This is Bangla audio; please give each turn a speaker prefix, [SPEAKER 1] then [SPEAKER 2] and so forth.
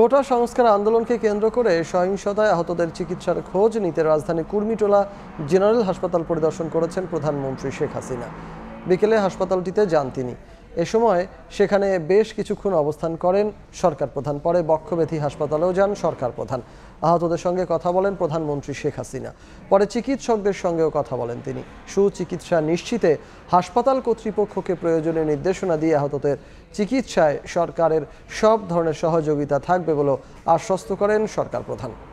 [SPEAKER 1] কোটা সংস্কার আন্দোলনকে কেন্দ্র করে সহিংসতায় আহতদের চিকিৎসার খোঁজ নিতে রাজধানী কুর্মিটোলা জেনারেল হাসপাতাল পরিদর্শন করেছেন প্রধানমন্ত্রী শেখ হাসিনা বিকেলে হাসপাতালটিতে যান তিনি এ সময় সেখানে বেশ কিছুক্ষণ অবস্থান করেন সরকার প্রধান পরে বক্ষব্যাধি হাসপাতালেও যান সরকার প্রধান আহতদের সঙ্গে কথা বলেন প্রধানমন্ত্রী শেখ হাসিনা পরে চিকিৎসকদের সঙ্গেও কথা বলেন তিনি সুচিকিৎসা নিশ্চিতে হাসপাতাল কর্তৃপক্ষকে প্রয়োজনীয় নির্দেশনা দিয়ে আহতদের চিকিৎসায় সরকারের সব ধরনের সহযোগিতা থাকবে বলেও আশ্বস্ত করেন সরকার প্রধান